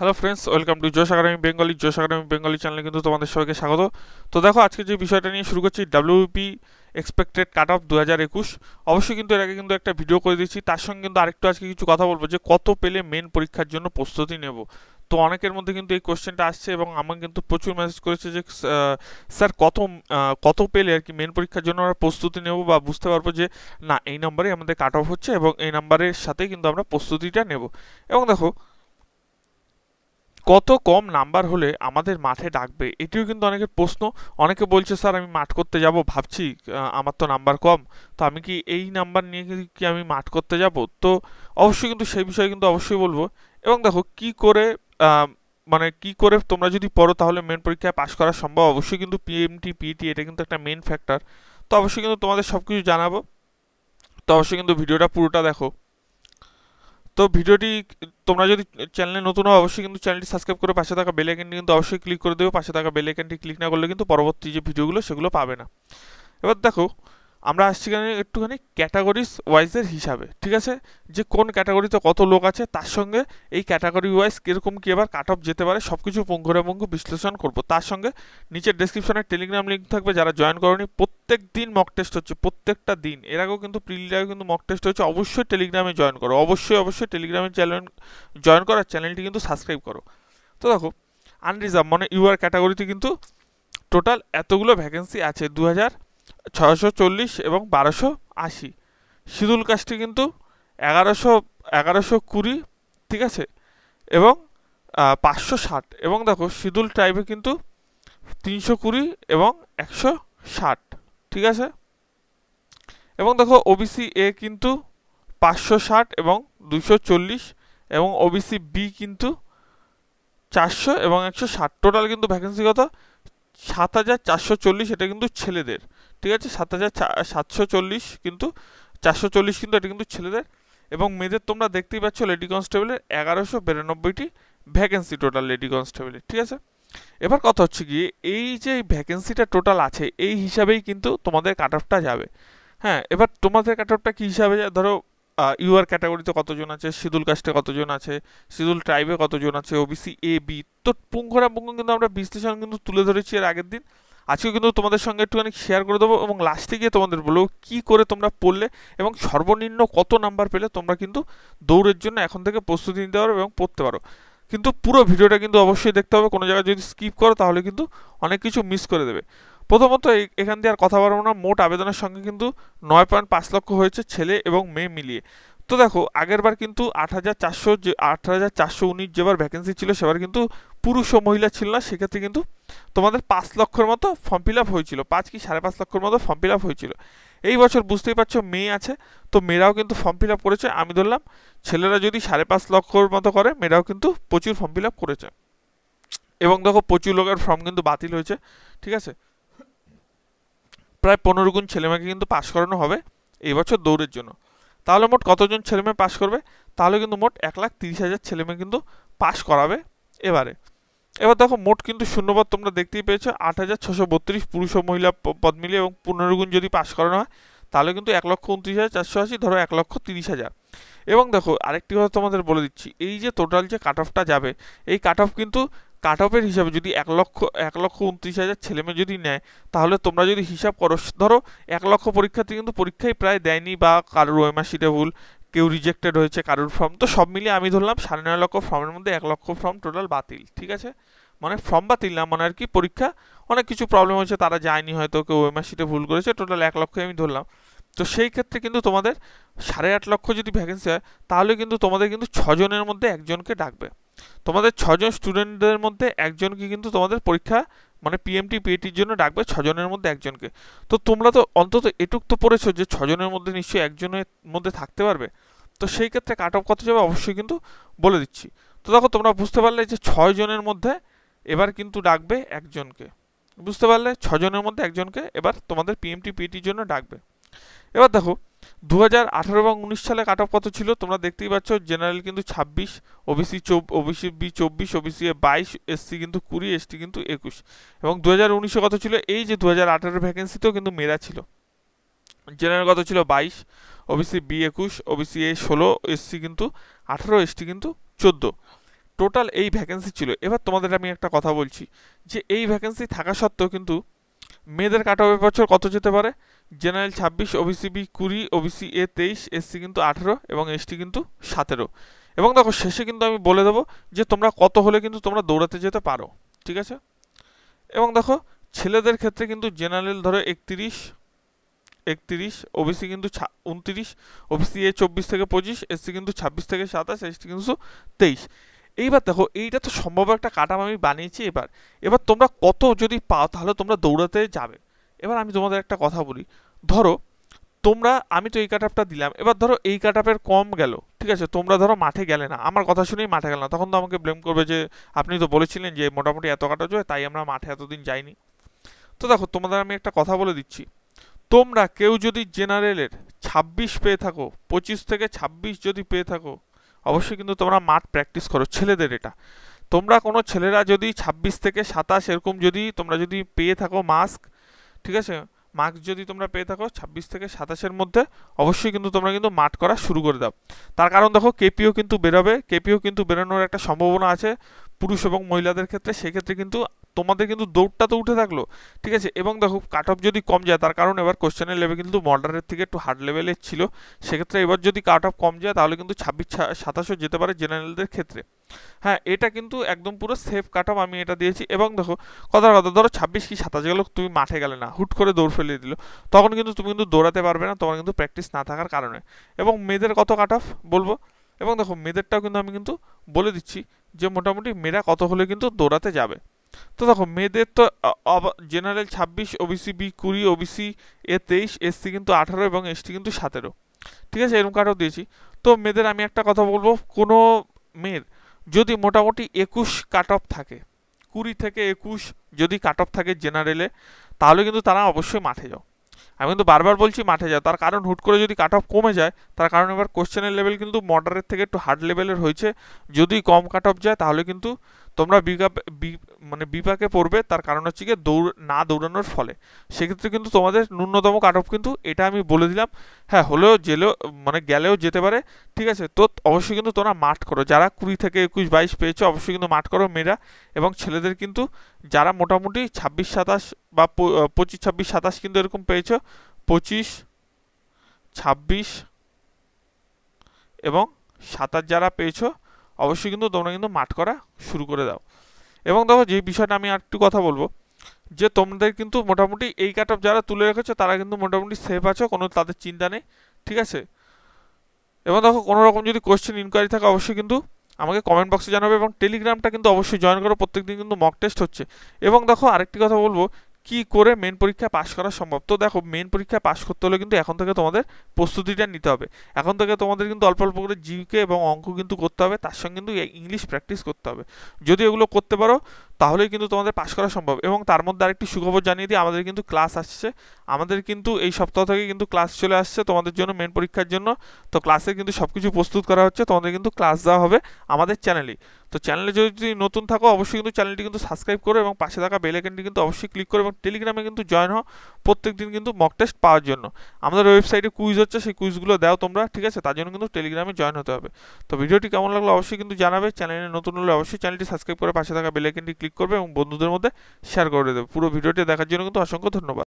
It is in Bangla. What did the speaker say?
hello friends welcome to Josh academy Bengali Josh academy Bengali চ্যানেলে কিন্তু তোমাদের সবাইকে স্বাগত তো দেখো আজকে যে বিষয়টা নিয়ে শুরু করছি ডাব্লিউপি এক্সপেক্টেড কাট অফ দু হাজার একুশ অবশ্যই কিন্তু এর আগে কিন্তু একটা ভিডিও করে দিয়েছি তার সঙ্গে কিন্তু আরেকটু আজকে কিছু কথা বলবো যে কত পেলে মেন পরীক্ষার জন্য প্রস্তুতি নেব তো অনেকের মধ্যে কিন্তু এই কোশ্চেনটা আসছে এবং আমার কিন্তু প্রচুর মেসেজ করেছে যে স্যার কত কত পেলে আর কি মেন পরীক্ষার জন্য আমরা প্রস্তুতি নেব বা বুঝতে পারবো যে না এই নাম্বারে আমাদের কাট অফ হচ্ছে এবং এই নাম্বারের সাথেই কিন্তু আমরা প্রস্তুতিটা নেব এবং দেখো কত কম নাম্বার হলে আমাদের মাঠে ডাকবে এটিও কিন্তু অনেকের প্রশ্ন অনেকে বলছে স্যার আমি মাঠ করতে যাব ভাবছি আমার তো নাম্বার কম তো আমি কি এই নাম্বার নিয়ে কি আমি মাঠ করতে যাব তো অবশ্যই কিন্তু সেই বিষয়ে কিন্তু অবশ্যই বলবো এবং দেখো কি করে মানে কি করে তোমরা যদি পড়ো তাহলে মেন পরীক্ষায় পাশ করা সম্ভব অবশ্যই কিন্তু পিএমটি পিটি e এটা কিন্তু একটা মেন ফ্যাক্টর তো অবশ্যই কিন্তু তোমাদের সব কিছু জানাবো তো অবশ্যই কিন্তু ভিডিওটা পুরোটা দেখো তো ভিডিওটি তোমরা যদি চ্যানেলে নতুন হও অবশ্যই কিন্তু চ্যানেলটি সাবস্ক্রাইব করে পাশে থাকা বেল আইকনটি কিন্তু অবশ্যই ক্লিক করে দেবে পাশে থাকা বেল আইকনটি ক্লিক না করলে কিন্তু পরবর্তী যে ভিডিওগুলো সেগুলো পাবে না এবার দেখো আমরা আসছি একটুখানি ক্যাটাগরিজ ওয়াইজের হিসাবে ঠিক আছে যে কোন ক্যাটাগরিতে কত লোক আছে তার সঙ্গে এই ক্যাটাগরি ওয়াইজ কীরকম কী এবার কাট অফ যেতে পারে সব কিছু পঙ্গু বিশ্লেষণ করব তার সঙ্গে নিচের ডিসক্রিপশনে টেলিগ্রাম লিঙ্ক থাকবে যারা জয়েন করেনি প্রত্যেক দিন মক টেস্ট হচ্ছে প্রত্যেকটা দিন এর আগেও কিন্তু প্রিলিটারেও কিন্তু মক টেস্ট হচ্ছে অবশ্যই টেলিগ্রামে জয়েন করো অবশ্যই অবশ্যই টেলিগ্রামে চ্যানেল জয়েন করার চ্যানেলটি কিন্তু সাবস্ক্রাইব করো তো দেখো আনরিজার্ভ মানে ইউআর ক্যাটাগরিতে কিন্তু টোটাল এতগুলো ভ্যাকেন্সি আছে দু হাজার ছয়শো চল্লিশ এবং বারোশো আশি সিঁদুল কাজটি কিন্তু এগারোশো এগারোশো কুড়ি ঠিক আছে এবং পাঁচশো ষাট এবং দেখো সিঁদুল টাইপে কিন্তু তিনশো কুড়ি এবং একশো ষাট ঠিক আছে এবং দেখো ওবিসি এ কিন্তু পাঁচশো ষাট এবং দুশো চল্লিশ এবং ওবিসি বি কিন্তু চারশো এবং একশো ষাট টোটাল কিন্তু ভ্যাকেন্সি কত সাত হাজার চারশো চল্লিশ এটা কিন্তু ছেলেদের ঠিক আছে সাত হাজার সাতশো চল্লিশ কিন্তু চারশো চল্লিশ কিন্তু এটা কিন্তু ছেলেদের এবং মেয়েদের তোমরা দেখতেই পাচ্ছ লেডি কনস্টেবলের এগারোশো বিরানব্বইটি ভ্যাকেন্সি টোটাল লেডি কনস্টেবলের ঠিক আছে এবার কথা হচ্ছে গিয়ে এই যে ভ্যাকেন্সিটা টোটাল আছে এই হিসাবেই কিন্তু তোমাদের কাট অফটা যাবে হ্যাঁ এবার তোমাদের কাট অফটা কী হিসাবে ধরো ইউআর ক্যাটাগরিতে কতজন আছে সিদুল কাস্টে কতজন আছে সিদুল ট্রাইবে কতজন আছে ওবিসি এ বি তো পুঙ্খরা পুঙ্খ কিন্তু আমরা বিশ্লেষণ কিন্তু তুলে ধরেছি এর আগের দিন আজকে কিন্তু তোমাদের সঙ্গে একটুখানি শেয়ার করে দেবো এবং লাস্টে গিয়ে তোমাদের বলবো কি করে তোমরা পড়লে এবং সর্বনিম্ন কত নাম্বার পেলে তোমরা কিন্তু দৌড়ের জন্য এখন থেকে প্রস্তুতি নিতে পারো এবং পড়তে পারো কিন্তু পুরো ভিডিওটা কিন্তু অবশ্যই দেখতে হবে কোনো জায়গায় যদি স্কিপ করো তাহলে কিন্তু অনেক কিছু মিস করে দেবে প্রথমত এখান দিয়ে আর কথা বলবো না মোট আবেদনের সঙ্গে কিন্তু নয় পয়েন্ট পাঁচ লক্ষ হয়েছে ছেলে এবং মেয়ে মিলিয়ে তো দেখো আগেরবার কিন্তু আট হাজার চারশো যে আট হাজার চারশো উনিশ যেবার ভ্যাকেন্সি ছিল সেবার কিন্তু পুরুষ ও মহিলা ছিল না সেক্ষেত্রে কিন্তু তোমাদের পাঁচ লক্ষর মতো ফর্ম ফিল আপ হয়েছিল পাঁচ কি সাড়ে পাঁচ লক্ষর মতো ফর্ম ফিল আপ হয়েছিল এই বছর বুঝতেই পারছো মেয়ে আছে তো মেয়েরাও কিন্তু ফর্ম ফিল আপ করেছে আমি ধরলাম ছেলেরা যদি সাড়ে পাঁচ লক্ষর মতো করে মেয়েরাও কিন্তু প্রচুর ফর্ম ফিল আপ করেছে এবং দেখো প্রচুর লোকের ফর্ম কিন্তু বাতিল হয়েছে ঠিক আছে প্রায় পনেরো গুণ ছেলেমেয়েকে কিন্তু পাশ করানো হবে এই বছর দৌড়ের জন্য তাহলে মোট কতজন ছেলেমেয়ে পাশ করবে তাহলে কিন্তু মোট এক লাখ তিরিশ হাজার ছেলেমেয়ে কিন্তু পাশ করাবে এবারে এবার দেখো মোট কিন্তু শূন্যপদ তোমরা দেখতেই পেয়েছো আট হাজার ছশো বত্রিশ পুরুষ ও মহিলা পদ মিলে এবং পুনর্গুণ যদি পাশ করানো হয় তাহলে কিন্তু এক লক্ষ উনত্রিশ হাজার চারশো আশি ধরো এক লক্ষ তিরিশ হাজার এবং দেখো আরেকটি কথা তোমাদের বলে দিচ্ছি এই যে টোটাল যে কাট অফটা যাবে এই কাট অফ কিন্তু কাট অফের হিসাবে যদি এক লক্ষ এক লক্ষ উনত্রিশ হাজার ছেলেমেয়ে যদি নেয় তাহলে তোমরা যদি হিসাব করো ধরো এক লক্ষ পরীক্ষার্থী কিন্তু পরীক্ষায় প্রায় দেয়নি বা কারোর ওয়েমাসিটে ভুল কেউ রিজেক্টেড হয়েছে কারোর ফর্ম তো সব মিলিয়ে আমি ধরলাম সাড়ে নয় লক্ষ ফর্মের মধ্যে এক লক্ষ ফর্ম টোটাল বাতিল ঠিক আছে মানে ফর্ম বাতিল না মানে আর কি পরীক্ষা অনেক কিছু প্রবলেম হয়েছে তারা যায়নি হয়তো কেউ আসিতে ভুল করেছে টোটাল এক লক্ষ আমি ধরলাম তো সেই ক্ষেত্রে কিন্তু তোমাদের সাড়ে আট লক্ষ যদি ভ্যাকেন্সি হয় তাহলে কিন্তু তোমাদের কিন্তু ছজনের মধ্যে একজনকে ডাকবে তোমাদের ছজন স্টুডেন্টদের মধ্যে একজনকে কিন্তু তোমাদের পরীক্ষা মানে পিএমটি পিএটির জন্য ডাকবে ছজনের মধ্যে একজনকে তো তোমরা তো অন্তত এটুক তো পড়েছো যে ছজনের মধ্যে নিশ্চয়ই একজনের মধ্যে থাকতে পারবে তো সেই ক্ষেত্রে কাট অফ কত যাবে অবশ্যই কিন্তু বলে দিচ্ছি তো দেখো তোমরা বুঝতে পারলে যে ছয় জনের মধ্যে এবার কিন্তু ডাকবে একজনকে বুঝতে পারলে ছজনের মধ্যে একজনকে এবার তোমাদের পিএমটি পিএটির জন্য ডাকবে এবার দেখো দু হাজার আঠারো এবং উনিশ সালে কাট অফ কত ছিল তোমরা দেখতেই পাচ্ছ জেনারেল কিন্তু ছাব্বিশ ওবিসি ওবিসি বি চব্বিশ ওবিসি এ বাইশ এসসি কিন্তু কুড়ি এসটি কিন্তু একুশ এবং দু হাজার উনিশে কত ছিল এই যে দু হাজার আঠারোর ভ্যাকেন্সিতেও কিন্তু মেয়েরা ছিল জেনারেল কত ছিল বাইশ ওবিসি বি একুশ ওবিসি এ ষোলো এসসি কিন্তু আঠারো এসটি কিন্তু চোদ্দো টোটাল এই ভ্যাকেন্সি ছিল এবার তোমাদের আমি একটা কথা বলছি যে এই ভ্যাকেন্সি থাকা সত্ত্বেও কিন্তু মেয়েদের কাট অফ বছর কত যেতে পারে জেনারেল ছাব্বিশ ওবিসি বি কুড়ি ওবিসি এ তেইশ এসসি কিন্তু আঠেরো এবং এসটি কিন্তু সতেরো এবং দেখো শেষে কিন্তু আমি বলে দেবো যে তোমরা কত হলে কিন্তু তোমরা দৌড়াতে যেতে পারো ঠিক আছে এবং দেখো ছেলেদের ক্ষেত্রে কিন্তু জেনারেল ধরো একত্রিশ একত্রিশ ওবিসি কিন্তু উনত্রিশ ওবিসি এ চব্বিশ থেকে পঁচিশ এসসি কিন্তু ছাব্বিশ থেকে সাতাশ এসটি কিন্তু তেইশ এইবার দেখো এইটা তো সম্ভব একটা কাটাম আমি বানিয়েছি এবার এবার তোমরা কত যদি পাও তাহলে তোমরা দৌড়াতে যাবে এবার আমি তোমাদের একটা কথা বলি ধরো তোমরা আমি তো এই কাট দিলাম এবার ধরো এই কাট কম গেল ঠিক আছে তোমরা ধরো মাঠে গেলে না আমার কথা শুনেই মাঠে গেল না তখন তো আমাকে ব্লেম করবে যে আপনি তো বলেছিলেন যে মোটামুটি এত কাটা যাবে তাই আমরা মাঠে এতদিন যাইনি তো দেখো তোমাদের আমি একটা কথা বলে দিচ্ছি তোমরা কেউ যদি জেনারেলের ছাব্বিশ পেয়ে থাকো পঁচিশ থেকে ছাব্বিশ যদি পেয়ে থাকো অবশ্যই কিন্তু তোমরা মাঠ প্র্যাকটিস করো ছেলেদের এটা তোমরা কোনো ছেলেরা যদি ছাব্বিশ থেকে সাতাশ এরকম যদি তোমরা যদি পেয়ে থাকো মাস্ক ঠিক আছে মার্কস যদি তোমরা পেয়ে থাকো ছাব্বিশ থেকে সাতাশের মধ্যে অবশ্যই কিন্তু তোমরা কিন্তু মাঠ করা শুরু করে দাও তার কারণ দেখো কেপিও কিন্তু বেরোবে কেপিও কিন্তু বেরোনোর একটা সম্ভাবনা আছে পুরুষ এবং মহিলাদের ক্ষেত্রে সেক্ষেত্রে কিন্তু তোমাদের কিন্তু দৌড়টা তো উঠে থাকলো ঠিক আছে এবং দেখো কাট অফ যদি কম যায় তার কারণ এবার কোশ্চেনের লেভেল কিন্তু মডারের থেকে একটু হার্ড লেভেলের ছিল সেক্ষেত্রে এবার যদি কাট অফ কম যায় তাহলে কিন্তু ছাব্বিশ সাতাশও যেতে পারে জেনারেলদের ক্ষেত্রে হ্যাঁ এটা কিন্তু একদম পুরো সেফ কাট অফ আমি এটা দিয়েছি এবং দেখো কথার কথা ধরো ছাব্বিশ কি সাতাশ গেল তুমি মাঠে গেলে না হুট করে দৌড় ফেলে দিল তখন কিন্তু তুমি কিন্তু দৌড়াতে পারবে না তোমার কিন্তু প্র্যাকটিস না থাকার কারণে এবং মেয়েদের কত কাট অফ বলবো এবং দেখো মেয়েদেরটাও কিন্তু আমি কিন্তু বলে দিচ্ছি যে মোটামুটি মেয়েরা কত হলে কিন্তু দৌড়াতে যাবে তো দেখো মেয়েদের তো জেনারেল ছাব্বিশ ওবিসি বি কুড়ি ওবিসি এ তেইশ এসসি কিন্তু আঠারো এবং এসটি কিন্তু সতেরো ঠিক আছে এরকম কার্ডও দিয়েছি তো মেয়েদের আমি একটা কথা বলবো কোনো মেয়ের যদি মোটামুটি একুশ কাট অফ থাকে কুড়ি থেকে একুশ যদি কাট অফ থাকে জেনারেলে তাহলে কিন্তু তারা অবশ্যই মাঠে যাও আমি কিন্তু বারবার বলছি মাঠে যাও তার কারণ হুট করে যদি কাট অফ কমে যায় তার কারণ এবার কোশ্চেনের লেভেল কিন্তু মডারের থেকে একটু হার্ড লেভেলের হয়েছে যদি কম কাট অফ যায় তাহলে কিন্তু তোমরা বিপাকে মানে বিপাকে পড়বে তার কারণ হচ্ছে গিয়ে দৌড় না দৌড়ানোর ফলে সেক্ষেত্রে কিন্তু তোমাদের ন্যূনতম কাট অফ কিন্তু এটা আমি বলে দিলাম হ্যাঁ হলেও জেলেও মানে গেলেও যেতে পারে ঠিক আছে তো অবশ্যই কিন্তু তোমরা মাঠ করো যারা কুড়ি থেকে একুশ বাইশ পেয়েছো অবশ্যই কিন্তু মাঠ করো মেয়েরা এবং ছেলেদের কিন্তু যারা মোটামুটি ছাব্বিশ সাতাশ বা পঁচিশ ছাব্বিশ সাতাশ কিন্তু এরকম পেয়েছো পঁচিশ ছাব্বিশ এবং সাতাশ যারা পেয়েছো অবশ্যই কিন্তু তোমরা কিন্তু মাঠ করা শুরু করে দাও এবং দেখো যে বিষয়টা আমি আর একটু কথা বলবো যে তোমাদের কিন্তু মোটামুটি এই কাট অফ যারা তুলে রেখেছো তারা কিন্তু মোটামুটি সেফ আছো কোনো তাদের চিন্তা নেই ঠিক আছে এবং দেখো কোনো রকম যদি কোয়েশ্চেন ইনকোয়ারি থাকে অবশ্যই কিন্তু আমাকে কমেন্ট বক্সে জানাবে এবং টেলিগ্রামটা কিন্তু অবশ্যই জয়েন করো প্রত্যেকদিন কিন্তু মক টেস্ট হচ্ছে এবং দেখো আরেকটি কথা বলবো কি করে মেন পরীক্ষা পাশ করা সম্ভব তো দেখো মেন পরীক্ষা পাশ করতে হলে কিন্তু এখন থেকে তোমাদের প্রস্তুতিটা নিতে হবে এখন থেকে তোমাদের কিন্তু অল্প অল্প করে জিকে এবং অঙ্ক কিন্তু করতে হবে তার সঙ্গে কিন্তু ইংলিশ প্র্যাকটিস করতে হবে যদি এগুলো করতে পারো তাহলে কিন্তু তোমাদের পাশ করা সম্ভব এবং তার মধ্যে আরেকটি সুখবর জানিয়ে দিই আমাদের কিন্তু ক্লাস আসছে আমাদের কিন্তু এই সপ্তাহ থেকে কিন্তু ক্লাস চলে আসছে তোমাদের জন্য মেন পরীক্ষার জন্য তো ক্লাসে কিন্তু সব কিছু প্রস্তুত করা হচ্ছে তোমাদের কিন্তু ক্লাস দেওয়া হবে আমাদের চ্যানেলেই তো চ্যানেলে যদি নতুন থাকো অবশ্যই কিন্তু চ্যানেলটি কিন্তু সাবস্ক্রাইব করো এবং পাশে থাকা বেল আইকনটি কিন্তু অবশ্যই ক্লিক করো এবং টেলিগ্রামে কিন্তু জয়েন হও প্রত্যেক দিন কিন্তু মক টেস্ট পাওয়ার জন্য আমাদের ওয়েবসাইটে কুইজ হচ্ছে সেই কুইজগুলো দাও তোমরা ঠিক আছে তার জন্য কিন্তু টেলিগ্রামে জয়েন হতে হবে তো ভিডিওটি কেমন লাগলো অবশ্যই কিন্তু জানাবে চ্যানেলে নতুন হলে অবশ্যই চ্যানেলটি সাবস্ক্রাইব করে পাশে থাকা বেলাইকনটি ক্লিক করবে এবং বন্ধুদের মধ্যে শেয়ার করে দেবে পুরো ভিডিওটি দেখার জন্য কিন্তু অসংখ্য ধন্যবাদ